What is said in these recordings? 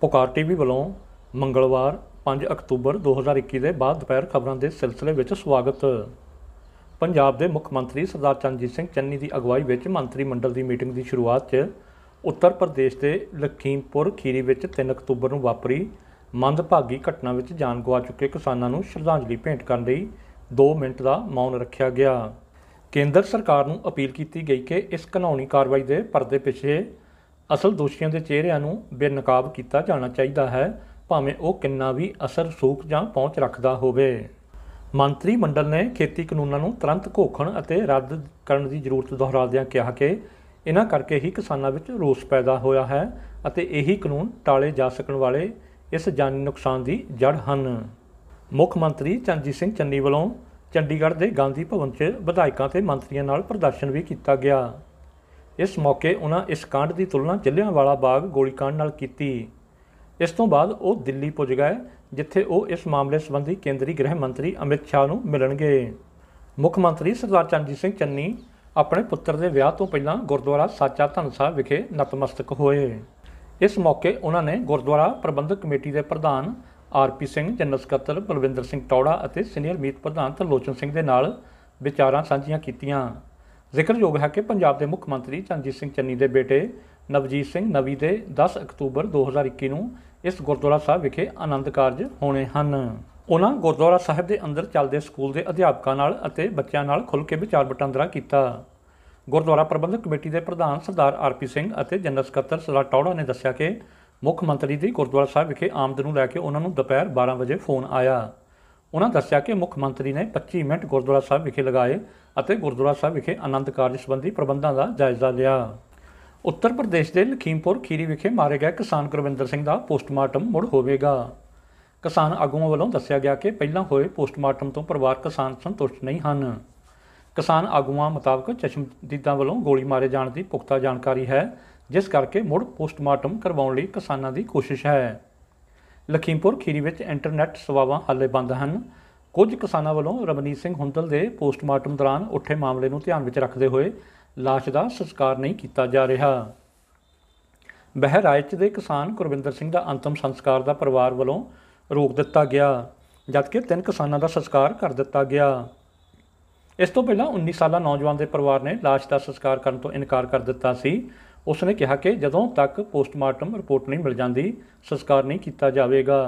ਪੁਕਾਰ ਟੀਵੀ ਵੱਲੋਂ ਮੰਗਲਵਾਰ 5 ਅਕਤੂਬਰ 2021 ਦੇ ਬਾਅਦ ਦੁਪਹਿਰ ਖਬਰਾਂ ਦੇ ਸਿਲਸਿਲੇ ਵਿੱਚ ਸਵਾਗਤ ਪੰਜਾਬ ਦੇ ਮੁੱਖ ਮੰਤਰੀ ਸਰਦਾਰ ਚੰਨਜੀਤ ਸਿੰਘ ਚੰਨੀ ਦੀ ਅਗਵਾਈ ਵਿੱਚ ਮੰਤਰੀ ਮੰਡਲ ਦੀ ਮੀਟਿੰਗ ਦੀ ਸ਼ੁਰੂਆਤ 'ਚ ਉੱਤਰ ਪ੍ਰਦੇਸ਼ ਦੇ ਲਖੀਮਪੁਰ ਖੀਰੀ ਵਿੱਚ 3 ਅਕਤੂਬਰ ਨੂੰ ਵਾਪਰੀ ਮੰਦਭਾਗੀ ਘਟਨਾ ਵਿੱਚ ਜਾਨ ਗਵਾ ਚੁੱਕੇ ਕਿਸਾਨਾਂ ਨੂੰ ਸ਼ਰਧਾਂਜਲੀ ਭੇਂਟ ਕਰਨ ਲਈ 2 ਮਿੰਟ ਦਾ ਮੌਨ ਰੱਖਿਆ ਗਿਆ ਕੇਂਦਰ ਸਰਕਾਰ ਨੂੰ ਅਪੀਲ ਕੀਤੀ ਗਈ ਕਿ ਇਸ ਕਾਨੂੰਨੀ ਕਾਰਵਾਈ ਦੇ ਪਰਦੇ ਪਿੱਛੇ ਅਸਲ ਦੋਸ਼ੀਆਂ ਦੇ ਚਿਹਰਿਆਂ ਨੂੰ ਬੇਨਕਾਬ ਕੀਤਾ ਜਾਣਾ ਚਾਹੀਦਾ ਹੈ ਭਾਵੇਂ ਉਹ ਕਿੰਨਾ ਵੀ ਅਸਰ ਸੂਖ ਜਾਂ ਪਹੁੰਚ ਰੱਖਦਾ ਹੋਵੇ ਮੰਤਰੀ ਮੰਡਲ ਨੇ ਖੇਤੀ ਕਾਨੂੰਨਾਂ ਨੂੰ ਤੁਰੰਤ ਘੋਖਣ ਅਤੇ ਰੱਦ ਕਰਨ ਦੀ ਜ਼ਰੂਰਤ ਦੁਹਰਾਉਂਦਿਆਂ ਕਿਹਾ ਕਿ ਇਹਨਾਂ ਕਰਕੇ ਹੀ ਕਿਸਾਨਾਂ ਵਿੱਚ ਰੋਸ ਪੈਦਾ ਹੋਇਆ ਹੈ ਅਤੇ ਇਹੀ ਕਾਨੂੰਨ ਟਾਲੇ ਜਾ ਸਕਣ ਵਾਲੇ ਇਸ ਜਾਨੀ ਨੁਕਸਾਨ ਦੀ ਜੜ ਹਨ ਮੁੱਖ ਮੰਤਰੀ ਚੰਜੀ ਸਿੰਘ ਚੰਨੀ ਵੱਲੋਂ ਚੰਡੀਗੜ੍ਹ ਦੇ ਗਾਂਧੀ ਭਵਨ 'ਚ ਵਿਧਾਇਕਾਂ ਤੇ ਮੰਤਰੀਆਂ ਨਾਲ ਪ੍ਰਦਰਸ਼ਨ ਵੀ ਕੀਤਾ ਗਿਆ ਇਸ ਮੌਕੇ ਉਹਨਾਂ ਇਸ ਕਾਂਡ ਦੀ ਤੁਲਨਾ ਜਲਿਆਂਵਾਲਾ ਬਾਗ ਗੋਲੀकांड ਨਾਲ ਕੀਤੀ ਇਸ ਤੋਂ ਬਾਅਦ ਉਹ ਦਿੱਲੀ ਪੁੱਜ ਗਏ ਜਿੱਥੇ ਉਹ ਇਸ ਮਾਮਲੇ ਸੰਬੰਧੀ ਕੇਂਦਰੀ ਗ੍ਰਹਿ ਮੰਤਰੀ ਅਮਿਤ ਸ਼ਾਹ ਨੂੰ ਮਿਲਣਗੇ ਮੁੱਖ ਮੰਤਰੀ ਸਰਦਾਰ ਚੰਦਜੀਤ ਸਿੰਘ ਚੰਨੀ ਆਪਣੇ ਪੁੱਤਰ ਦੇ ਵਿਆਹ ਤੋਂ ਪਹਿਲਾਂ ਗੁਰਦੁਆਰਾ ਸਾਚਾ ਧੰਸਾ ਵਿਖੇ ਨਤਮਸਤਕ ਹੋਏ ਇਸ ਮੌਕੇ ਉਹਨਾਂ ਨੇ ਗੁਰਦੁਆਰਾ ਪ੍ਰਬੰਧਕ ਕਮੇਟੀ ਦੇ ਪ੍ਰਧਾਨ ਆਰਪੀ ਸਿੰਘ ਜਨਰਲ ਸਕੱਤਰ ਬਲਵਿੰਦਰ ਸਿੰਘ ਟੌੜਾ ਅਤੇ ਸੀਨੀਅਰ ਮੀਤ ਪ੍ਰਧਾਨ ਤਰਲੋਚਨ ਸਿੰਘ ਦੇ ਨਾਲ ਵਿਚਾਰਾਂ ਸਾਂਝੀਆਂ ਕੀਤੀਆਂ ਜ਼ਿਕਰਯੋਗ ਹੈ ਕਿ ਪੰਜਾਬ ਦੇ ਮੁੱਖ ਮੰਤਰੀ ਚੰਜੀਤ ਸਿੰਘ ਚੰਨੀ ਦੇ ਬੇਟੇ ਨਵਜੀਤ ਸਿੰਘ ਨਵੀ ਦੇ 10 ਅਕਤੂਬਰ 2021 ਨੂੰ ਇਸ ਗੁਰਦੁਆਰਾ ਸਾਹਿਬ ਵਿਖੇ ਆਨੰਦ ਕਾਰਜ ਹੋਣੇ ਹਨ ਉਹਨਾਂ ਗੁਰਦੁਆਰਾ ਸਾਹਿਬ ਦੇ ਅੰਦਰ ਚੱਲਦੇ ਸਕੂਲ ਦੇ ਅਧਿਆਪਕਾਂ ਨਾਲ ਅਤੇ ਬੱਚਿਆਂ ਨਾਲ ਖੁੱਲ੍ਹ ਕੇ ਵਿਚਾਰ ਵਟਾਂਦਰਾ ਕੀਤਾ ਗੁਰਦੁਆਰਾ ਪ੍ਰਬੰਧਕ ਕਮੇਟੀ ਦੇ ਪ੍ਰਧਾਨ ਸਰਦਾਰ ਆਰਪੀ ਸਿੰਘ ਅਤੇ ਜਨਰਲ ਸਕੱਤਰ ਸਰਦਾਰ ਟੌੜਾ ਨੇ ਦੱਸਿਆ ਕਿ ਮੁੱਖ ਮੰਤਰੀ ਦੀ ਗੁਰਦੁਆਰਾ ਸਾਹਿਬ ਵਿਖੇ ਆਮਦ ਨੂੰ ਲੈ ਕੇ ਉਹਨਾਂ ਨੂੰ ਦੁਪਹਿਰ 12 ਵਜੇ ਫੋਨ ਆਇਆ ਉਹਨਾਂ ਦੱਸਿਆ ਕਿ ਮੁੱਖ ਮੰਤਰੀ ਨੇ 25 ਮਿੰਟ ਗੁਰਦੁਆਰਾ ਸਾਹਿਬ ਵਿਖੇ ਲਗਾਏ ਅਤੇ ਗੁਰਦੁਆਰਾ ਸਾਹਿਬ ਵਿਖੇ ਆਨੰਦ ਕਾਰਜ ਸੰਬੰਧੀ ਪ੍ਰਬੰਧਾਂ ਦਾ ਜਾਇਜ਼ਾ ਲਿਆ ਉੱਤਰ ਪ੍ਰਦੇਸ਼ ਦੇ ਲਖੀਮਪੁਰ ਖੀਰੀ ਵਿਖੇ ਮਾਰੇ ਗਏ ਕਿਸਾਨ ਗੁਰਵਿੰਦਰ ਸਿੰਘ ਦਾ ਪੋਸਟਮਾਰਟਮ ਮੁੜ ਹੋਵੇਗਾ ਕਿਸਾਨ ਆਗੂਆਂ ਵੱਲੋਂ ਦੱਸਿਆ ਗਿਆ ਕਿ ਪਹਿਲਾਂ ਹੋਏ ਪੋਸਟਮਾਰਟਮ ਤੋਂ ਪਰਿਵਾਰ ਕਿਸਾਨ ਸੰਤੁਸ਼ਟ ਨਹੀਂ ਹਨ ਕਿਸਾਨ ਆਗੂਆਂ ਮੁਤਾਬਕ ਚਸ਼ਮਦੀਦਾਂ ਵੱਲੋਂ ਗੋਲੀ ਮਾਰੇ ਜਾਣ ਦੀ ਪੁਖਤਾ ਜਾਣਕਾਰੀ ਹੈ ਜਿਸ ਕਰਕੇ ਮੁੜ ਪੋਸਟਮਾਰਟਮ ਕਰਵਾਉਣ ਲਈ ਕਿਸਾਨਾਂ ਦੀ ਕੋਸ਼ਿਸ਼ ਹੈ ਲਖੀਮਪੁਰ ਖੀਰੀ ਵਿੱਚ ਇੰਟਰਨੈਟ ਸੇਵਾਵਾਂ ਹਾਲੇ ਬੰਦ ਹਨ ਕੁਝ ਕਿਸਾਨਾਂ ਵੱਲੋਂ ਰਮਨੀਤ ਸਿੰਘ ਹੁੰਦਲ ਦੇ ਪੋਸਟਮਾਰਟਮ ਦੌਰਾਨ ਉੱਠੇ ਮਾਮਲੇ ਨੂੰ ਧਿਆਨ ਵਿੱਚ ਰੱਖਦੇ ਹੋਏ ਲਾਸ਼ ਦਾ ਸੰਸਕਾਰ ਨਹੀਂ ਕੀਤਾ ਜਾ ਰਿਹਾ ਬਹਿਰਾਇਚ ਦੇ ਕਿਸਾਨ ਗੁਰਵਿੰਦਰ ਸਿੰਘ ਦਾ ਅੰਤਮ ਸੰਸਕਾਰ ਦਾ ਪਰਿਵਾਰ ਵੱਲੋਂ ਰੋਕ ਦਿੱਤਾ ਗਿਆ ਜਦਕਿ ਤਿੰਨ ਕਿਸਾਨਾਂ ਦਾ ਸੰਸਕਾਰ ਕਰ ਦਿੱਤਾ ਗਿਆ ਇਸ ਤੋਂ ਪਹਿਲਾਂ 19 ਸਾਲਾ ਨੌਜਵਾਨ ਦੇ ਪਰਿਵਾਰ ਨੇ লাশ ਦਾ ਸੰਸਕਾਰ ਕਰਨ ਤੋਂ ਇਨਕਾਰ ਕਰ ਦਿੱਤਾ ਸੀ ਉਸ ਨੇ ਕਿਹਾ ਕਿ ਜਦੋਂ ਤੱਕ ਪੋਸਟਮਾਰਟਮ ਰਿਪੋਰਟ ਨਹੀਂ ਮਿਲ ਜਾਂਦੀ ਸੰਸਕਾਰ ਨਹੀਂ ਕੀਤਾ ਜਾਵੇਗਾ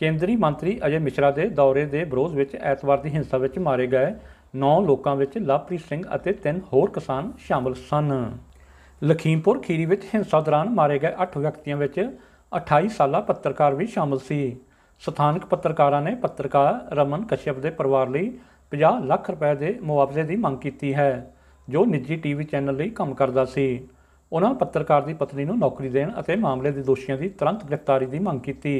ਕੇਂਦਰੀ ਮੰਤਰੀ ਅਜੇ ਮਿਸ਼ਰਾ ਦੇ ਦੌਰੇ ਦੇ ਵਿਰੋਧ ਵਿੱਚ ਐਤਵਾਰ ਦੀ ਹਿੰਸਾ ਵਿੱਚ ਮਾਰੇ ਗਏ 9 ਲੋਕਾਂ ਵਿੱਚ ਲਵਪ੍ਰੀਤ ਸਿੰਘ ਅਤੇ 3 ਹੋਰ ਕਿਸਾਨ ਸ਼ਾਮਲ ਸਨ ਲਖੀਮਪੁਰ ਖੀਰੀ ਵਿੱਚ ਹਿੰਸਾ ਦੌਰਾਨ ਮਾਰੇ ਗਏ 8 ਵਿਅਕਤੀਆਂ ਵਿੱਚ 28 ਸਾਲਾ ਪੱਤਰਕਾਰ ਵੀ ਸ਼ਾਮਲ ਸੀ ਸਥਾਨਕ ਪੱਤਰਕਾਰਾਂ ਨੇ ਪੱਤਰਕਾਰ ਰਮਨ ਕਸ਼ਯਪ ਦੇ ਪਰਿਵਾਰ ਲਈ 50 ਲੱਖ ਰੁਪਏ ਦੇ ਮੁਆਵਜ਼ੇ ਦੀ ਮੰਗ ਕੀਤੀ ਹੈ ਜੋ ਨਿੱਜੀ ਟੀਵੀ ਚੈਨਲ ਲਈ ਕੰਮ ਕਰਦਾ ਸੀ ਉਹਨਾਂ ਪੱਤਰਕਾਰ ਦੀ ਪਤਨੀ ਨੂੰ ਨੌਕਰੀ ਦੇਣ ਅਤੇ ਮਾਮਲੇ ਦੇ ਦੋਸ਼ੀਆਂ ਦੀ ਤੁਰੰਤ ਗ੍ਰਿਫਤਾਰੀ ਦੀ ਮੰਗ ਕੀਤੀ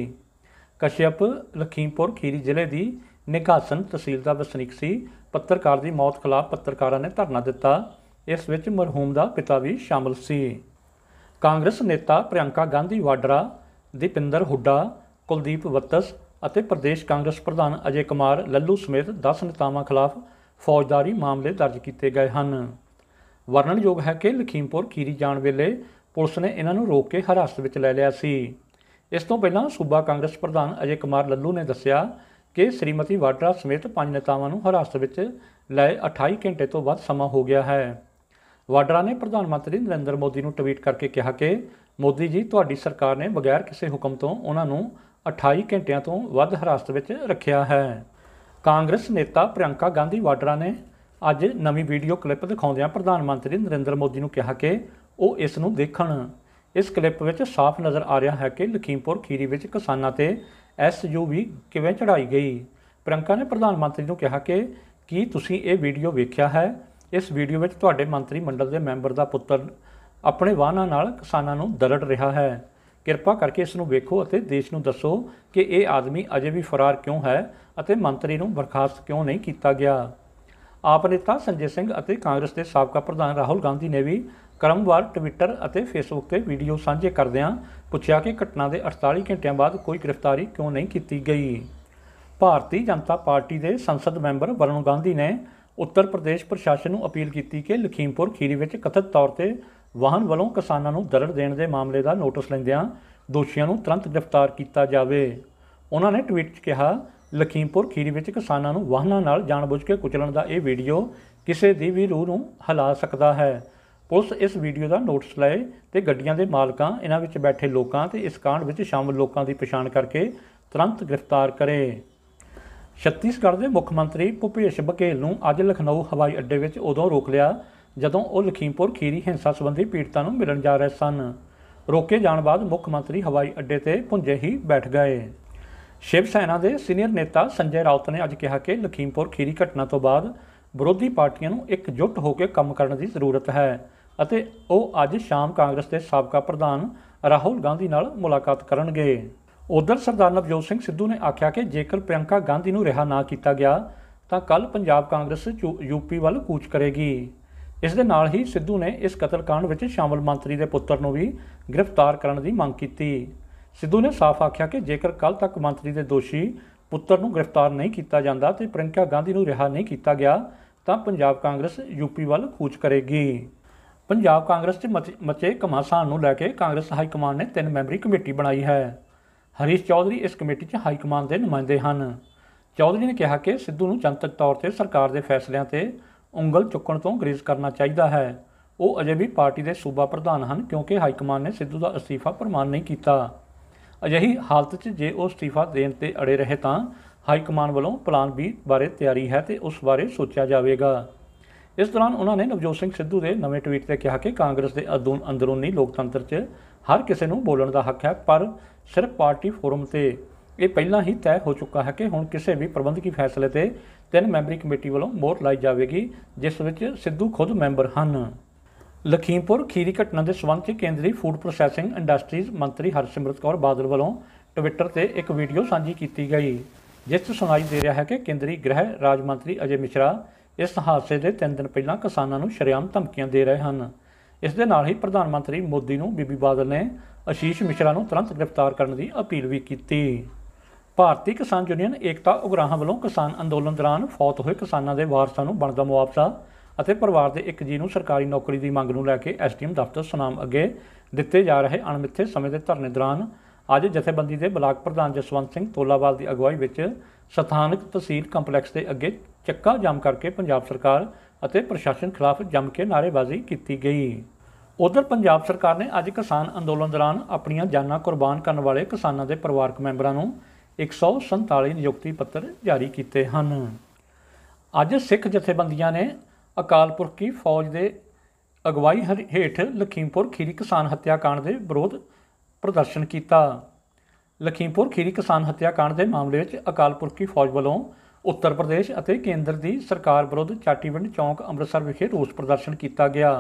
ਕਸ਼ਯਪ ਲਖੀਮਪੁਰ ਖੀਰੀ ਜ਼ਿਲ੍ਹੇ ਦੀ ਨਿਕਾਸਨ ਤਹਿਸੀਲ ਦਾ ਵਸਨੀਕ ਸੀ ਪੱਤਰਕਾਰ ਦੀ ਮੌਤ ਖਿਲਾਫ ਪੱਤਰਕਾਰਾਂ ਨੇ ਧਰਨਾ ਦਿੱਤਾ ਇਸ ਵਿੱਚ ਮਰਹੂਮ ਦਾ ਪਿਤਾ ਵੀ ਸ਼ਾਮਲ ਸੀ ਕਾਂਗਰਸ ਨੇਤਾ ਪ੍ਰਿਅੰਕਾ ਗਾਂਧੀ ਵਾਡਰਾ ਦੀਪਿੰਦਰ ਹੁੱਡਾ ਕੁਲਦੀਪ ਵੱਤਸ ਅਤੇ ਪ੍ਰਦੇਸ਼ ਕਾਂਗਰਸ ਪ੍ਰਧਾਨ ਅਜੇ ਕੁਮਾਰ ਲੱਲੂ ਸਮੇਤ 10 ਨੇਤਾਵਾਂ ਖਿਲਾਫ ਫੌਜਦਾਰੀ ਮਾਮਲੇ ਦਰਜ ਕੀਤੇ ਗਏ ਹਨ ਵਰਣਨਯੋਗ ਹੈ ਕਿ ਲਖੀਮਪੁਰ ਖੀਰੀ ਜਾਣ ਵੇਲੇ ਪੁਲਿਸ ਨੇ ਇਹਨਾਂ ਨੂੰ ਰੋਕ ਕੇ ਹਿਰਾਸਤ ਵਿੱਚ ਲੈ ਲਿਆ ਸੀ ਇਸ ਤੋਂ ਪਹਿਲਾਂ ਸੂਬਾ ਕਾਂਗਰਸ ਪ੍ਰਧਾਨ ਅਜੇ ਕੁਮਾਰ ਲੱਲੂ ਨੇ ਦੱਸਿਆ ਕਿ ਸ਼੍ਰੀਮਤੀ ਵਾਡਰਾ ਸਮੇਤ ਪੰਜ ਨੇਤਾਵਾਂ ਨੂੰ ਹਰਾਸਤ ਵਿੱਚ ਲਏ 28 ਘੰਟੇ ਤੋਂ ਵੱਧ ਸਮਾਂ ਹੋ ਗਿਆ ਹੈ ਵਾਡਰਾ ਨੇ ਪ੍ਰਧਾਨ ਮੰਤਰੀ ਨਰਿੰਦਰ ਮੋਦੀ ਨੂੰ ਟਵੀਟ ਕਰਕੇ ਕਿਹਾ ਕਿ ਮੋਦੀ ਜੀ ਤੁਹਾਡੀ ਸਰਕਾਰ ਨੇ ਬਗੈਰ ਕਿਸੇ ਹੁਕਮ ਤੋਂ ਉਹਨਾਂ ਨੂੰ 28 ਘੰਟਿਆਂ ਤੋਂ ਵੱਧ ਹਰਾਸਤ ਵਿੱਚ ਰੱਖਿਆ ਹੈ ਕਾਂਗਰਸ ਨੇਤਾ ਪ੍ਰਿਅੰਕਾ ਗਾਂਧੀ ਵਾਡਰਾ ਨੇ ਅੱਜ ਨਵੀਂ ਵੀਡੀਓ ਕਲਿੱਪ ਦਿਖਾਉਂਦਿਆਂ ਪ੍ਰਧਾਨ ਮੰਤਰੀ ਨਰਿੰਦਰ ਮੋਦੀ ਨੂੰ ਕਿਹਾ ਕਿ ਉਹ ਇਸ ਨੂੰ ਦੇਖਣ ਇਸ ਕਲਿੱਪ ਵਿੱਚ ਸਾਫ਼ ਨਜ਼ਰ ਆ ਰਿਹਾ ਹੈ ਕਿ ਲਖੀਮਪੁਰ ਖੀਰੀ ਵਿੱਚ ਕਿਸਾਨਾਂ ਤੇ ਐਸਯੂਵੀ ਕਿਵੇਂ ਚੜਾਈ ਗਈ ਪ੍ਰੰਕਾ ਨੇ ਪ੍ਰਧਾਨ ਮੰਤਰੀ ਨੂੰ ਕਿਹਾ ਕਿ ਕੀ ਤੁਸੀਂ ਇਹ ਵੀਡੀਓ ਵੇਖਿਆ ਹੈ ਇਸ ਵੀਡੀਓ ਵਿੱਚ ਤੁਹਾਡੇ ਮੰਤਰੀ ਮੰਡਲ ਦੇ ਮੈਂਬਰ ਦਾ ਪੁੱਤਰ ਆਪਣੇ ਵਾਹਨਾਂ ਨਾਲ ਕਿਸਾਨਾਂ ਨੂੰ ਦਰੜ ਰਿਹਾ ਹੈ ਕਿਰਪਾ ਕਰਕੇ ਇਸ ਨੂੰ ਵੇਖੋ ਅਤੇ ਦੇਸ਼ ਨੂੰ ਦੱਸੋ ਕਿ ਇਹ ਆਦਮੀ ਅਜੇ ਵੀ ਫਰਾਰ ਕਿਉਂ ਹੈ ਅਤੇ ਮੰਤਰੀ ਨੂੰ ਬਰਖਾਸਤ ਕਿਉਂ ਨਹੀਂ ਕੀਤਾ ਗਿਆ ਆਪ ਨੇਤਾ ਸੰਜੇ ਸਿੰਘ ਅਤੇ ਕਾਂਗਰਸ ਦੇ ਸਾਬਕਾ ਪ੍ਰਧਾਨ ਰਾਹੁਲ ਗਾਂਧੀ ਨੇ ਵੀ ਕ੍ਰਮਵਾਰ ਟਵਿੱਟਰ ਅਤੇ ਫੇਸਬੁੱਕ ਤੇ ਵੀਡੀਓ ਸਾਂਝੇ ਕਰਦਿਆਂ ਪੁੱਛਿਆ ਕਿ ਘਟਨਾ ਦੇ 48 ਘੰਟਿਆਂ ਬਾਅਦ ਕੋਈ ਗ੍ਰਿਫਤਾਰੀ ਕਿਉਂ ਨਹੀਂ ਕੀਤੀ ਗਈ ਭਾਰਤੀ ਜਨਤਾ ਪਾਰਟੀ ਦੇ ਸੰਸਦ ਮੈਂਬਰ ਵਰਨ ਗਾਂਧੀ ਨੇ ਉੱਤਰ ਪ੍ਰਦੇਸ਼ ਪ੍ਰਸ਼ਾਸਨ ਨੂੰ ਅਪੀਲ ਕੀਤੀ ਕਿ ਲਖੀਮਪੁਰ ਖੀਰੀ ਵਿੱਚ ਕਥਿਤ ਤੌਰ ਤੇ ਵਾਹਨ ਵੱਲੋਂ ਕਿਸਾਨਾਂ ਨੂੰ ਦਰੜ ਦੇਣ ਦੇ ਮਾਮਲੇ ਦਾ ਨੋਟਿਸ ਲੈਂਦਿਆਂ ਦੋਸ਼ੀਆਂ ਨੂੰ ਤੁਰੰਤ ਗ੍ਰਿਫਤਾਰ ਕੀਤਾ ਜਾਵੇ ਉਹਨਾਂ ਨੇ ਟਵੀਟ 'ਚ ਕਿਹਾ ਲਖੀਮਪੁਰ ਖੀਰੀ ਵਿੱਚ ਕਿਸਾਨਾਂ ਨੂੰ ਵਾਹਨਾਂ ਨਾਲ ਜਾਣਬੁੱਝ ਕੇ ਕੁਚਲਣ ਦਾ ਇਹ ਵੀਡੀਓ ਕਿਸੇ ਦੀ ਵੀ ਰੂਹ ਨੂੰ ਹਿਲਾ ਸਕਦਾ ਹੈ ਪੁਲਿਸ ਇਸ ਵੀਡੀਓ ਦਾ ਨੋਟਿਸ ਲਏ ਤੇ ਗੱਡੀਆਂ ਦੇ ਮਾਲਕਾਂ ਇਹਨਾਂ ਵਿੱਚ ਬੈਠੇ ਲੋਕਾਂ ਤੇ ਇਸ ਕਾਂਡ ਵਿੱਚ ਸ਼ਾਮਲ ਲੋਕਾਂ ਦੀ ਪਛਾਣ ਕਰਕੇ ਤੁਰੰਤ ਗ੍ਰਿਫਤਾਰ ਕਰੇ ਛੱਤੀਸਗੜ੍ਹ ਦੇ ਮੁੱਖ ਮੰਤਰੀ ਭੁਪੇਸ਼ ਬਕੇਲ ਨੂੰ ਅੱਜ ਲਖਨਊ ਹਵਾਈ ਅੱਡੇ ਵਿੱਚ ਉਦੋਂ ਰੋਕ ਲਿਆ ਜਦੋਂ ਉਹ ਲਖੀਮਪੁਰ ਖੀਰੀ ਹਿੰਸਾ ਸੰਬੰਧੀ ਪੀੜਤਾਂ ਨੂੰ ਮਿਲਣ ਜਾ ਰਹੇ ਸਨ ਰੋਕੇ ਜਾਣ ਬਾਅਦ ਮੁੱਖ ਮੰਤਰੀ ਹਵਾਈ ਅੱਡੇ ਤੇ ਪੁੰਜੇ ਹੀ ਬੈਠ ਗਏ ਸ਼ਿਵ ਸੈਨਾ ਦੇ ਸੀਨੀਅਰ ਨੇਤਾ ਸੰਜੇ ਰਾਉਤ ਨੇ ਅੱਜ ਕਿਹਾ ਕਿ ਲਖੀਮਪੁਰ ਖੀਰੀ ਘਟਨਾ ਤੋਂ ਬਾਅਦ ਵਿਰੋਧੀ ਪਾਰਟੀਆਂ ਨੂੰ ਇੱਕਜੁੱਟ ਹੋ ਕੇ ਕੰਮ ਕਰਨ ਦੀ ਜ਼ਰੂਰਤ ਹੈ ਅਤੇ ਉਹ ਅੱਜ ਸ਼ਾਮ ਕਾਂਗਰਸ ਦੇ ਸਾਬਕਾ ਪ੍ਰਧਾਨ ਰਾਹੁਲ ਗਾਂਧੀ ਨਾਲ ਮੁਲਾਕਾਤ ਕਰਨਗੇ ਉਧਰ ਸਰਦਾਰ ਨਵਜੋਤ ਸਿੰਘ ਸਿੱਧੂ ਨੇ ਆਖਿਆ ਕਿ ਜੇਕਰ ਪ੍ਰਿਯੰਕਾ ਗਾਂਧੀ ਨੂੰ ਰਿਹਾ ਨਾ ਕੀਤਾ ਗਿਆ ਤਾਂ ਕੱਲ ਪੰਜਾਬ ਕਾਂਗਰਸ ਯੂਪੀ ਵੱਲ ਕੂਚ ਕਰੇਗੀ ਇਸ ਦੇ ਨਾਲ ਹੀ ਸਿੱਧੂ ਨੇ ਇਸ ਕਤਲकांड ਵਿੱਚ ਸ਼ਾਮਲ ਮੰਤਰੀ ਦੇ ਪੁੱਤਰ ਨੂੰ ਵੀ ਗ੍ਰਿਫਤਾਰ ਕਰਨ ਦੀ ਮੰਗ ਕੀਤੀ ਸਿੱਧੂ ਨੇ ਸਾਫ਼ ਆਖਿਆ ਕਿ ਜੇਕਰ ਕੱਲ ਤੱਕ ਮੰਤਰੀ ਦੇ ਦੋਸ਼ੀ ਪੁੱਤਰ ਨੂੰ ਗ੍ਰਿਫਤਾਰ ਨਹੀਂ ਕੀਤਾ ਜਾਂਦਾ ਤੇ ਪ੍ਰਿੰਕਾ ਗਾਂਧੀ ਨੂੰ ਰਿਹਾ ਨਹੀਂ ਕੀਤਾ ਗਿਆ ਤਾਂ ਪੰਜਾਬ ਕਾਂਗਰਸ ਯੂਪੀ ਵੱਲ ਕੂਚ ਕਰੇਗੀ ਪੰਜਾਬ ਕਾਂਗਰਸ ਦੇ ਮਚੇ ਕਮਾਸਾਨ ਨੂੰ ਲੈ ਕੇ ਕਾਂਗਰਸ ਹਾਈ ਕਮਾਂਡ ਨੇ ਤਿੰਨ ਮੈਂਬਰੀ ਕਮੇਟੀ ਬਣਾਈ ਹੈ ਹਰੀਸ਼ ਚੌਧਰੀ ਇਸ ਕਮੇਟੀ 'ਚ ਹਾਈ ਕਮਾਂਡ ਦੇ ਨੁਮਾਇੰਦੇ ਹਨ ਚੌਧਰੀ ਨੇ ਕਿਹਾ ਕਿ ਸਿੱਧੂ ਨੂੰ ਜਨਤਕ ਤੌਰ ਤੇ ਸਰਕਾਰ ਦੇ ਫੈਸਲਿਆਂ ਤੇ ਉਂਗਲ ਚੁੱਕਣ ਤੋਂ ਗਰੇਜ਼ ਕਰਨਾ ਚਾਹੀਦਾ ਹੈ ਉਹ ਅਜੇ ਵੀ ਪਾਰਟੀ ਦੇ ਸੂਬਾ ਪ੍ਰਧਾਨ ਹਨ ਕਿਉਂਕਿ ਹਾਈ ਕਮਾਂਡ ਨੇ ਸਿੱਧੂ ਦਾ ਅਸਤੀਫਾ ਪ੍ਰਮਾਨ ਨਹੀਂ ਕੀਤਾ ਅਜਿਹੀ ਹਾਲਤ 'ਚ ਜੇ ਉਹ ਅਸਤੀਫਾ ਦੇਣ ਤੇ ਅੜੇ ਰਹੇ ਤਾਂ ਹਾਈ ਕਮਾਂਡ ਵੱਲੋਂ ਪਲਾਨ ਬੀ ਬਾਰੇ ਤਿਆਰੀ ਹੈ ਤੇ ਉਸ ਬਾਰੇ ਸੋਚਿਆ ਜਾਵੇਗਾ ਇਸ ਦੌਰਾਨ ਉਹਨਾਂ ਨੇ ਨਵਜੋਤ ਸਿੰਘ ਸਿੱਧੂ ਦੇ ਨਵੇਂ ਟਵੀਟ ਤੇ ਕਿਹਾ ਕਿ ਕਾਂਗਰਸ ਦੇ ਅੰਦਰੂਨੀ ਲੋਕਤੰਤਰ 'ਚ ਹਰ ਕਿਸੇ ਨੂੰ ਬੋਲਣ ਦਾ ਹੱਕ ਹੈ ਪਰ ਸਿਰਫ ਪਾਰਟੀ ਫੋਰਮ ਤੇ ਇਹ ਪਹਿਲਾਂ ਹੀ ਤੈਅ ਹੋ ਚੁੱਕਾ ਹੈ ਕਿ ਹੁਣ ਕਿਸੇ ਵੀ ਪ੍ਰਬੰਧਕੀ ਫੈਸਲੇ ਤੇ ਤਿੰਨ ਮੈਂਬਰੀ ਕਮੇਟੀ ਵੱਲੋਂ ਮੋਹਰ ਲਾਈ ਜਾਵੇਗੀ ਜਿਸ ਵਿੱਚ ਸਿੱਧੂ ਖੁਦ ਮੈਂਬਰ ਹਨ ਲਖੀਮਪੁਰ ਖੀਰੀ ਘਟਨਾ ਦੇ ਸਬੰਧ 'ਚ ਕੇਂਦਰੀ ਫੂਡ ਪ੍ਰੋਸੈਸਿੰਗ ਇੰਡਸਟਰੀਜ਼ ਮੰਤਰੀ ਹਰਸਿਮਰਤ ਕੌਰ ਬਾਦਲ ਵੱਲੋਂ ਟਵਿੱਟਰ ਤੇ ਇੱਕ ਵੀਡੀਓ ਸਾਂਝੀ ਕੀਤੀ ਗਈ ਜਿਸ 'ਚ ਸੁਣਾਈ ਦੇ ਰਿਹਾ ਹੈ ਕਿ ਕੇਂਦਰੀ ਗ੍ਰਹਿ ਰਾਜ ਮੰਤਰੀ ਅਜੇ ਮਿਸ਼ਰਾ ਇਸ ਹਾਦਸੇ ਦੇ 3 ਦਿਨ ਪਹਿਲਾਂ ਕਿਸਾਨਾਂ ਨੂੰ ਸ਼ਰਿਆਮ ਧਮਕੀਆਂ ਦੇ ਰਹੇ ਹਨ ਇਸ ਦੇ ਨਾਲ ਹੀ ਪ੍ਰਧਾਨ ਮੰਤਰੀ ਮੋਦੀ ਨੂੰ ਬੀਬੀ ਬਾਦਲ ਨੇ ਅਸ਼ੀਸ਼ ਮਿਸ਼ਰਾ ਨੂੰ ਤੁਰੰਤ ਗ੍ਰਿਫਤਾਰ ਕਰਨ ਦੀ ਅਪੀਲ ਵੀ ਕੀਤੀ ਭਾਰਤੀ ਕਿਸਾਨ ਯੂਨੀਅਨ ਏਕਤਾ ਉਗਰਾਹਾਂ ਵੱਲੋਂ ਕਿਸਾਨ ਅੰਦੋਲਨ ਦੌਰਾਨ ਫੌਤ ਹੋਏ ਕਿਸਾਨਾਂ ਦੇ ਵਾਰਸਾਂ ਨੂੰ ਬਣਦਾ ਮੁਆਵਜ਼ਾ ਅਤੇ ਪਰਿਵਾਰ ਦੇ ਇੱਕ ਜੀ ਨੂੰ ਸਰਕਾਰੀ ਨੌਕਰੀ ਦੀ ਮੰਗ ਨੂੰ ਲੈ ਕੇ ਐਸਟੀਐਮ ਦਫ਼ਤਰ ਸੁਨਾਮ ਅੱਗੇ ਦਿੱਤੇ ਜਾ ਰਹੇ ਅਣਮਿੱਥੇ ਸਮੇਂ ਦੇ ਧਰਨੇ ਦੌਰਾਨ ਅੱਜ ਜਥੇਬੰਦੀ ਦੇ ਬਲਾਕ ਪ੍ਰਧਾਨ ਜਸਵੰਤ ਸਿੰਘ ਤੋਲਾਵਾਲ ਦੀ ਅਗਵਾਈ ਵਿੱਚ ਸਥਾਨਕ ਤਹਿਸੀਲ ਕੰਪਲੈਕਸ ਦੇ ਅੱਗੇ ਚੱਕਾ ਜਾਮ ਕਰਕੇ ਪੰਜਾਬ ਸਰਕਾਰ ਅਤੇ ਪ੍ਰਸ਼ਾਸਨ ਖਿਲਾਫ ਜੰਮ ਕੇ ਨਾਰੇਬਾਜ਼ੀ ਕੀਤੀ ਗਈ ਉਧਰ ਪੰਜਾਬ ਸਰਕਾਰ ਨੇ ਅੱਜ ਕਿਸਾਨ ਅੰਦੋਲਨ ਦੌਰਾਨ ਆਪਣੀਆਂ ਜਾਨਾਂ ਕੁਰਬਾਨ ਕਰਨ ਵਾਲੇ ਕਿਸਾਨਾਂ ਦੇ ਪਰਿਵਾਰਕ ਮੈਂਬਰਾਂ ਨੂੰ 147 ਨਿਯੁਕਤੀ ਪੱਤਰ ਜਾਰੀ ਕੀਤੇ ਹਨ ਅੱਜ ਸਿੱਖ ਜਥੇਬੰਦੀਆਂ ਨੇ ਅਕਾਲ ਪੁਰਖ ਫੌਜ ਦੇ ਅਗਵਾਈ ਹੇਠ ਲਖੀਮਪੁਰ ਖੀਰੀ ਕਿਸਾਨ ਹੱਤਿਆਕਾਂਡ ਦੇ ਵਿਰੋਧ ਪ੍ਰਦਰਸ਼ਨ ਕੀਤਾ ਲਖੀਮਪੁਰ ਖੀਰੀ ਕਿਸਾਨ ਹੱਤਿਆ ਕਾਂਡ ਦੇ ਮਾਮਲੇ ਵਿੱਚ ਅਕਾਲ ਪੁਰਖ ਫੌਜ ਵੱਲੋਂ ਉੱਤਰ ਪ੍ਰਦੇਸ਼ ਅਤੇ ਕੇਂਦਰ ਦੀ ਸਰਕਾਰ ਵਿਰੁੱਧ ਚਾਟੀਵਿੰਡ ਚੌਂਕ ਅੰਮ੍ਰਿਤਸਰ ਵਿਖੇ ਰੋਸ ਪ੍ਰਦਰਸ਼ਨ ਕੀਤਾ ਗਿਆ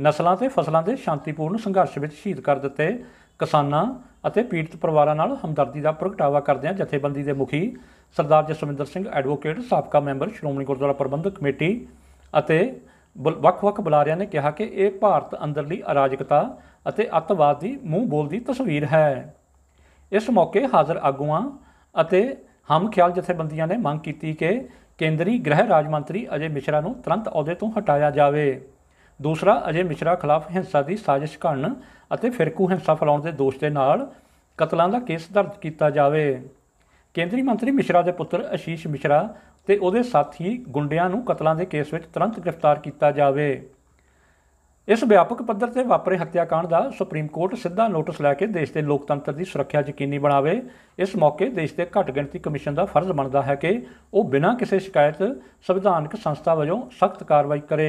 ਨਸਲਾਂ ਤੇ ਫਸਲਾਂ ਦੇ ਸ਼ਾਂਤੀਪੂਰਨ ਸੰਘਰਸ਼ ਵਿੱਚ ਸ਼ਹੀਦ ਕਰ ਦਿੱਤੇ ਕਿਸਾਨਾਂ ਅਤੇ ਪੀੜਤ ਪਰਿਵਾਰਾਂ ਨਾਲ ਹਮਦਰਦੀ ਦਾ ਪ੍ਰਗਟਾਵਾ ਕਰਦਿਆਂ ਜਥੇਬੰਦੀ ਦੇ ਮੁਖੀ ਸਰਦਾਰ ਜਸਵਿੰਦਰ ਸਿੰਘ ਐਡਵੋਕੇਟ ਸਾਬਕਾ ਮੈਂਬਰ ਸ਼੍ਰੋਮਣੀ ਗੁਰਦੁਆਰਾ ਪ੍ਰਬੰਧਕ ਕਮੇਟੀ ਅਤੇ ਵੱਖ-ਵੱਖ ਬੁਲਾਰਿਆਂ ਨੇ ਕਿਹਾ ਕਿ ਇਹ ਭਾਰਤ ਅੰਦਰਲੀ ਅਰਾਜਕਤਾ ਅਤੇ ਅੱਤਵਾਦ ਦੀ ਮੂੰਹ ਬੋਲਦੀ ਤਸਵੀਰ ਹੈ ਇਸ ਮੌਕੇ ਹਾਜ਼ਰ ਆਗੂਆਂ ਅਤੇ ਹਮ ਖਿਆਲ ਜਥੇਬੰਦੀਆਂ ਨੇ ਮੰਗ ਕੀਤੀ ਕਿ ਕੇਂਦਰੀ ਗ੍ਰਹਿ ਰਾਜ ਮੰਤਰੀ ਅਜੇ ਮਿਸ਼ਰਾ ਨੂੰ ਤੁਰੰਤ ਅਹੁਦੇ ਤੋਂ ਹਟਾਇਆ ਜਾਵੇ ਦੂਸਰਾ ਅਜੇ ਮਿਸ਼ਰਾ ਖਿਲਾਫ ਹਿੰਸਾ ਦੀ ਸਾਜ਼ਿਸ਼ ਕਰਨ ਅਤੇ ਫਿਰਕੂ ਹਿੰਸਾ ਫੈਲਾਉਣ ਦੇ ਦੋਸ਼ ਦੇ ਨਾਲ ਕਤਲਾਂ ਦਾ ਕੇਸ ਦਰਜ ਕੀਤਾ ਜਾਵੇ ਕੇਂਦਰੀ ਮੰਤਰੀ ਮਿਸ਼ਰਾ ਦੇ ਪੁੱਤਰ ਅਸ਼ੀਸ਼ ਮਿਸ਼ਰਾ ਤੇ ਉਹਦੇ ਸਾਥੀ ਗੁੰਡਿਆਂ ਨੂੰ ਕਤਲਾਂ ਦੇ ਕੇਸ ਵਿੱਚ ਤੁਰੰਤ ਗ੍ਰਿਫਤਾਰ ਕੀਤਾ ਜਾਵੇ ਇਸ ਵਿਆਪਕ ਪੱਧਰ ਤੇ ਵਾਪਰੇ ਹੱਤਿਆਕਾਂਡ ਦਾ ਸੁਪਰੀਮ ਕੋਰਟ ਸਿੱਧਾ ਨੋਟਿਸ ਲੈ ਕੇ ਦੇਸ਼ ਦੇ ਲੋਕਤੰਤਰ ਦੀ ਸੁਰੱਖਿਆ ਯਕੀਨੀ ਬਣਾਵੇ ਇਸ ਮੌਕੇ ਦੇਸ਼ ਦੇ ਘੱਟ ਗਿਣਤੀ ਕਮਿਸ਼ਨ ਦਾ ਫਰਜ਼ ਬਣਦਾ ਹੈ ਕਿ ਉਹ ਬਿਨਾਂ ਕਿਸੇ ਸ਼ਿਕਾਇਤ ਸੰਵਿਧਾਨਕ ਸੰਸਥਾ ਵਜੋਂ ਸਖਤ ਕਾਰਵਾਈ ਕਰੇ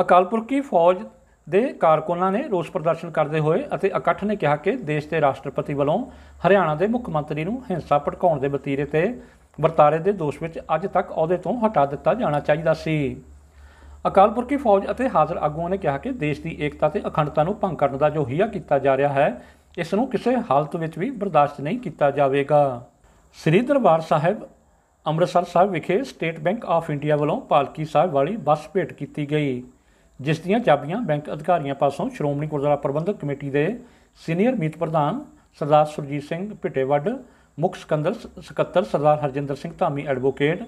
ਅਕਾਲਪੁਰਖੀ ਫੌਜ ਦੇ ਕਾਰਕੁਨਾਂ ਨੇ ਰੋਸ ਪ੍ਰਦਰਸ਼ਨ ਕਰਦੇ ਹੋਏ ਅਤੇ ਇਕੱਠ ਨੇ ਕਿਹਾ ਕਿ ਦੇਸ਼ ਦੇ ਰਾਸ਼ਟਰਪਤੀ ਵੱਲੋਂ ਹਰਿਆਣਾ ਦੇ ਮੁੱਖ ਮੰਤਰੀ ਨੂੰ ਹਿੰਸਾ ਭੜਕਾਉਣ ਦੇ ਵਤੀਰੇ ਤੇ ਵਰਤਾਰੇ ਦੇ ਦੋਸ਼ ਵਿੱਚ ਅੱਜ ਤੱਕ ਅਹੁਦੇ ਤੋਂ ਹਟਾ ਦਿੱਤਾ ਜਾਣਾ ਚਾਹੀਦਾ ਸੀ ਅਕਾਲ ਪੁਰਖ ਦੀ ਫੌਜ ਅਤੇ ਹਾਜ਼ਰ ਆਗੂਆਂ ਨੇ ਕਿਹਾ ਕਿ ਦੇਸ਼ ਦੀ ਏਕਤਾ ਤੇ ਅਖੰਡਤਾ ਨੂੰ ਭੰਗ ਕਰਨ ਦਾ ਜੋ ਹਿਆ ਕੀਤਾ ਜਾ ਰਿਹਾ ਹੈ ਇਸ ਨੂੰ ਕਿਸੇ ਹਾਲਤ ਵਿੱਚ ਵੀ ਬਰਦਾਸ਼ਤ ਨਹੀਂ ਕੀਤਾ ਜਾਵੇਗਾ ਸ੍ਰੀ ਦਰਬਾਰ ਸਾਹਿਬ ਅੰਮ੍ਰਿਤਸਰ ਸਾਹਿਬ ਵਿਖੇ ਸਟੇਟ ਬੈਂਕ ਆਫ ਇੰਡੀਆ ਵੱਲੋਂ ਪਾਲਕੀ ਸਾਹਿਬ ਵਾਲੀ ਬੱਸ ਭੇਟ ਕੀਤੀ ਗਈ ਜਿਸ ਦੀਆਂ ਚਾਬੀਆਂ ਬੈਂਕ ਅਧਿਕਾਰੀਆਂ ਪਾਸੋਂ ਸ਼੍ਰੋਮਣੀ ਗੁਰਦੁਆਰਾ ਪ੍ਰਬੰਧਕ ਕਮੇਟੀ ਦੇ ਸੀਨੀਅਰ ਮੀਤ ਪ੍ਰਧਾਨ ਸਰਦਾਰ ਸੁਰਜੀਤ ਸਿੰਘ ਭਿੱਟੇਵੱਡ ਮੁੱਖ ਸਕੰਦਰ ਸਕੱਤਰ ਸਰਦਾਰ ਹਰਜਿੰਦਰ ਸਿੰਘ ਧਾਮੀ ਐਡਵੋਕੇਟ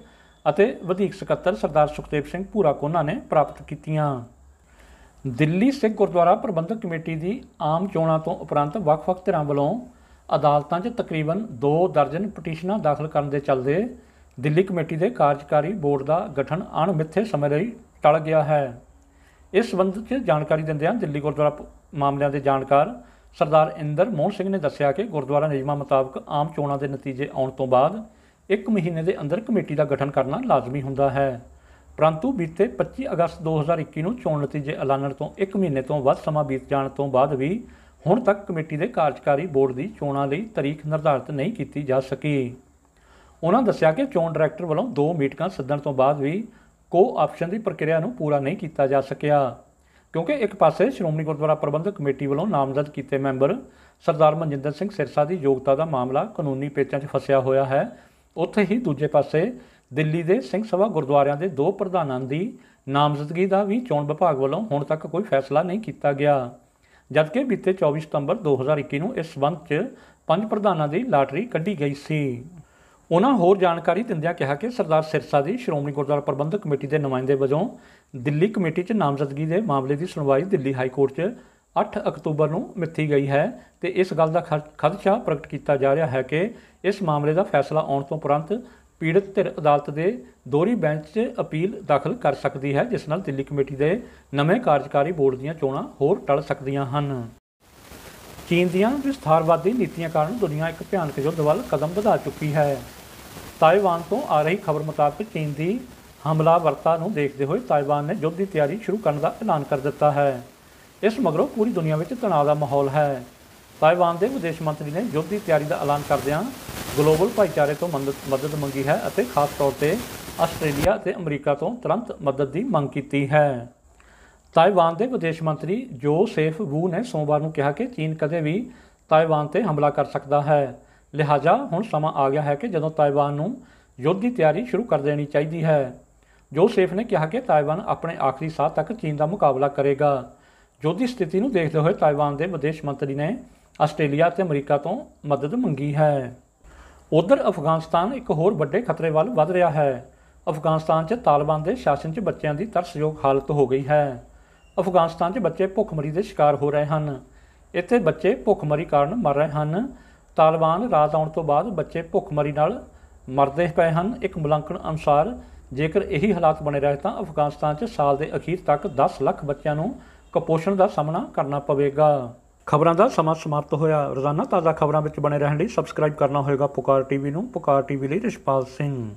ਅਤੇ ਵਧੀਕ ਸਕੱਤਰ ਸਰਦਾਰ ਸੁਖਦੇਵ ਸਿੰਘ ਪੂਰਾ ਕੋਨਾ ਨੇ ਪ੍ਰਾਪਤ ਕੀਤੀਆਂ ਦਿੱਲੀ ਸਿੱਖ ਗੁਰਦੁਆਰਾ ਪ੍ਰਬੰਧਕ ਕਮੇਟੀ ਦੀ ਆਮ ਚੋਣਾਂ ਤੋਂ ਉਪਰੰਤ ਵੱਖ-ਵੱਖ ਧਿਰਾਂ ਵੱਲੋਂ ਅਦਾਲਤਾਂ 'ਚ ਤਕਰੀਬਨ 2 ਦਰਜਨ ਪਟੀਸ਼ਨਾਂ ਦਾਖਲ ਕਰਨ ਦੇ ਚੱਲਦੇ ਦਿੱਲੀ ਕਮੇਟੀ ਦੇ ਕਾਰਜਕਾਰੀ ਬੋਰਡ ਦਾ ਗਠਨ ਅਣਮਿੱਥੇ ਸਮੇਂ ਲਈ ਟਲ ਗਿਆ ਹੈ ਇਸ ਸੰਬੰਧ 'ਚ ਜਾਣਕਾਰੀ ਦਿੰਦੇ ਹਨ ਦਿੱਲੀ ਗੁਰਦੁਆਰਾ ਮਾਮਲਿਆਂ ਦੇ ਜਾਣਕਾਰ ਸਰਦਾਰ ਇੰਦਰ ਮੋਹਨ ਸਿੰਘ ਨੇ ਦੱਸਿਆ ਕਿ ਗੁਰਦੁਆਰਾ ਨਿਯਮਾਂ ਮੁਤਾਬਕ ਆਮ ਚੋਣਾਂ ਦੇ ਨਤੀਜੇ ਆਉਣ ਤੋਂ ਬਾਅਦ ਇੱਕ ਮਹੀਨੇ ਦੇ ਅੰਦਰ ਕਮੇਟੀ ਦਾ ਗਠਨ ਕਰਨਾ ਲਾਜ਼ਮੀ ਹੁੰਦਾ ਹੈ ਪਰੰਤੂ ਬੀਤੇ 25 ਅਗਸਤ 2021 ਨੂੰ ਚੋਣ ਨਤੀਜੇ ਐਲਾਨਣ ਤੋਂ 1 ਮਹੀਨੇ ਤੋਂ ਵੱਧ ਸਮਾਂ ਬੀਤ ਜਾਣ ਤੋਂ ਬਾਅਦ ਵੀ ਹੁਣ ਤੱਕ ਕਮੇਟੀ ਦੇ ਕਾਰਜਕਾਰੀ ਬੋਰਡ ਦੀ ਚੋਣਾਂ ਲਈ ਤਾਰੀਖ ਨਿਰਧਾਰਤ ਨਹੀਂ ਕੀਤੀ ਜਾ ਸਕੀ ਉਹਨਾਂ ਦੱਸਿਆ ਕਿ ਚੋਣ ਡਾਇਰੈਕਟਰ ਵੱਲੋਂ ਦੋ ਮੀਟਿੰਗਾਂ ਸੱਦਣ ਤੋਂ ਬਾਅਦ ਵੀ ਕੋ ਆਪਸ਼ਨ ਦੀ ਪ੍ਰਕਿਰਿਆ ਨੂੰ ਪੂਰਾ ਨਹੀਂ ਕੀਤਾ ਜਾ ਸਕਿਆ ਕਿਉਂਕਿ ਇੱਕ ਪਾਸੇ ਸ਼੍ਰੋਮਣੀ ਗੁਰਦੁਆਰਾ ਪ੍ਰਬੰਧਕ ਕਮੇਟੀ ਵੱਲੋਂ ਨਾਮਜ਼ਦ ਕੀਤੇ ਮੈਂਬਰ ਸਰਦਾਰ ਮਨਜਿੰਦਰ ਸਿੰਘ ਸਿਰਸਾ ਦੀ ਯੋਗਤਾ ਦਾ ਮਾਮਲਾ ਕਾਨੂੰਨੀ ਪੇਚਾਂ 'ਚ ਫਸਿਆ ਹੋਇਆ ਹੈ ਉੱਥੇ ਹੀ ਦੂਜੇ ਪਾਸੇ ਦਿੱਲੀ ਦੇ ਸਿੰਘ ਸਭਾ ਗੁਰਦੁਆਰਿਆਂ ਦੇ ਦੋ ਪ੍ਰਧਾਨਾਂ ਦੀ ਨਾਮਜ਼ਦਗੀ ਦਾ ਵੀ ਚੋਣ ਵਿਭਾਗ ਵੱਲੋਂ ਹੁਣ ਤੱਕ ਕੋਈ ਫੈਸਲਾ ਨਹੀਂ ਕੀਤਾ ਗਿਆ ਜਦਕਿ ਬੀਤੇ 24 ਸਤੰਬਰ 2021 ਨੂੰ ਇਸ ਸਬੰਧ 'ਚ ਪੰਜ ਪ੍ਰਧਾਨਾਂ ਦੀ ਲਾਟਰੀ ਕੱਢੀ ਗਈ ਸੀ ਉਹਨਾਂ ਹੋਰ ਜਾਣਕਾਰੀ ਦਿੰਦਿਆਂ ਕਿਹਾ ਕਿ ਸਰਦਾਰ ਸਿਰਸਾ ਦੀ ਸ਼੍ਰੋਮਣੀ ਗੁਰਦੁਆਰਾ ਪ੍ਰਬੰਧਕ ਕਮੇਟੀ ਦੇ ਨੁਮਾਇੰਦੇ ਵਜੋਂ ਦਿੱਲੀ ਕਮੇਟੀ 'ਚ ਨਾਮਜ਼ਦਗੀ ਦੇ ਮਾਮਲੇ ਦੀ ਸੁਣਵਾਈ ਦਿੱਲੀ ਹਾਈ ਕੋਰਟ 'ਚ 8 ਅਕਤੂਬਰ ਨੂੰ ਮਿੱਥੀ ਗਈ ਹੈ ਤੇ ਇਸ ਗੱਲ ਦਾ ਖਦਸ਼ਾ ਪ੍ਰਗਟ ਕੀਤਾ ਜਾ ਰਿਹਾ ਹੈ ਕਿ ਇਸ ਮਾਮਲੇ ਦਾ ਫੈਸਲਾ ਆਉਣ ਤੋਂ ਤੁਰੰਤ ਪੀੜਤ ਧਿਰ ਅਦਾਲਤ ਦੇ ਦੋਰੀ ਬੈਂਚ 'ਚ ਅਪੀਲ ਦਾਖਲ ਕਰ ਸਕਦੀ ਹੈ ਜਿਸ ਨਾਲ ਦਿੱਲੀ ਕਮੇਟੀ ਦੇ ਨਵੇਂ ਕਾਰਜਕਾਰੀ ਬੋਰਡ ਦੀਆਂ ਚੋਣਾਂ ਹੋਰ ਟਲ ਸਕਦੀਆਂ ਹਨ ਚੀਨ ਦੀਆਂ ਵਿਸਥਾਰਵਾਦੀ ਨੀਤੀਆਂ ਕਾਰਨ ਦੁਨੀਆ ਇੱਕ ਭਿਆਨਕ ਯੁੱਧ ਵੱਲ ਕਦਮ ਵਧਾ ਚੁੱਕੀ ਹੈ ਤਾਈਵਾਨ ਤੋਂ ਆ ਰਹੀ ਖਬਰ ਮੁਤਾਬਕ ਚੀਨ ਦੀ ਹਮਲਾਵਰਤਾ ਨੂੰ ਦੇਖਦੇ ਹੋਏ ਤਾਈਵਾਨ ਨੇ ਯੁੱਧ ਦੀ ਤਿਆਰੀ ਸ਼ੁਰੂ ਕਰਨ ਦਾ ਐਲਾਨ ਕਰ ਦਿੱਤਾ ਹੈ ਇਸ ਮਗਰੋਂ ਪੂਰੀ ਦੁਨੀਆ ਵਿੱਚ ਤਣਾਅ ਦਾ ਮਾਹੌਲ ਹੈ ਤਾਇਵਾਨ ਦੇ ਵਿਦੇਸ਼ ਮੰਤਰੀ ਨੇ ਯੁੱਧ ਦੀ ਤਿਆਰੀ ਦਾ ਐਲਾਨ ਕਰਦਿਆਂ ਗਲੋਬਲ ਭਾਈਚਾਰੇ ਤੋਂ ਮਦਦ ਮੰਗੀ ਹੈ ਅਤੇ ਖਾਸ ਤੌਰ ਤੇ ਆਸਟ੍ਰੇਲੀਆ ਤੇ ਅਮਰੀਕਾ ਤੋਂ ਤੁਰੰਤ ਮਦਦ ਦੀ ਮੰਗ ਕੀਤੀ ਹੈ ਤਾਇਵਾਨ ਦੇ ਵਿਦੇਸ਼ ਮੰਤਰੀ ਜੋ ਸੇਫ ਵੂ ਨੇ ਸੋਮਵਾਰ ਨੂੰ ਕਿਹਾ ਕਿ ਚੀਨ ਕਦੇ ਵੀ ਤਾਇਵਾਨ ਤੇ ਹਮਲਾ ਕਰ ਸਕਦਾ ਹੈ ਲਿਹਾਜ਼ਾ ਹੁਣ ਸਮਾਂ ਆ ਗਿਆ ਹੈ ਕਿ ਜਦੋਂ ਤਾਇਵਾਨ ਨੂੰ ਯੁੱਧ ਦੀ ਤਿਆਰੀ ਸ਼ੁਰੂ ਕਰ ਦੇਣੀ ਚਾਹੀਦੀ ਹੈ ਜੋਸੇਫ ਨੇ ਕਿਹਾ ਕਿ ਤਾਇਵਾਨ ਆਪਣੇ ਆਖਰੀ ਸਾਹ ਤੱਕ ਚੀਨ ਦਾ ਮੁਕਾਬਲਾ ਕਰੇਗਾ ਜੋਦੀ ਸਥਿਤੀ ਨੂੰ ਦੇਖਦੇ ਹੋਏ ਤਾਈਵਾਨ ਦੇ ਵਿਦੇਸ਼ ਮੰਤਰੀ ਨੇ ਆਸਟ੍ਰੇਲੀਆ ਤੇ ਅਮਰੀਕਾ ਤੋਂ ਮਦਦ ਮੰਗੀ ਹੈ ਉਧਰ ਅਫਗਾਨਿਸਤਾਨ ਇੱਕ ਹੋਰ ਵੱਡੇ ਖਤਰੇ ਵੱਲ ਵੱਧ ਰਿਹਾ ਹੈ ਅਫਗਾਨਿਸਤਾਨ 'ਚ ਤਾਲਿਬਾਨ ਦੇ ਸ਼ਾਸਨ 'ਚ ਬੱਚਿਆਂ ਦੀ ਤਰਸਯੋਗ ਹਾਲਤ ਹੋ ਗਈ ਹੈ ਅਫਗਾਨਿਸਤਾਨ 'ਚ ਬੱਚੇ ਭੁੱਖਮਰੀ ਦੇ ਸ਼ਿਕਾਰ ਹੋ ਰਹੇ ਹਨ ਇੱਥੇ ਬੱਚੇ ਭੁੱਖਮਰੀ ਕਾਰਨ ਮਰ ਰਹੇ ਹਨ ਤਾਲਿਬਾਨ ਰਾਤ ਆਉਣ ਤੋਂ ਬਾਅਦ ਬੱਚੇ ਭੁੱਖਮਰੀ ਨਾਲ ਮਰਦੇ ਪਏ ਹਨ ਇੱਕ ਮੁਲਾਂਕਣ ਅਨੁਸਾਰ ਜੇਕਰ ਇਹੀ ਹਾਲਾਤ ਬਣੇ ਰਹੇ ਤਾਂ ਅਫਗਾਨਿਸਤਾਨ 'ਚ ਸਾਲ ਦੇ ਅਖੀਰ ਤੱਕ 10 ਲੱਖ ਬੱਚਿਆਂ ਨੂੰ ਕੁਪੋਸ਼ਣ ਦਾ ਸਾਹਮਣਾ ਕਰਨਾ ਪਵੇਗਾ ਖਬਰਾਂ ਦਾ ਸਮਾਂ ਸਮਾਪਤ ਹੋਇਆ ਰੋਜ਼ਾਨਾ ਤਾਜ਼ਾ ਖਬਰਾਂ ਵਿੱਚ ਬਣੇ ਰਹਿਣ ਲਈ ਸਬਸਕ੍ਰਾਈਬ ਕਰਨਾ ਹੋਵੇਗਾ ਪੁਕਾਰ ਟੀਵੀ ਨੂੰ ਪੁਕਾਰ ਟੀਵੀ ਲਈ ਰਿਸ਼ਪਾਲ ਸਿੰਘ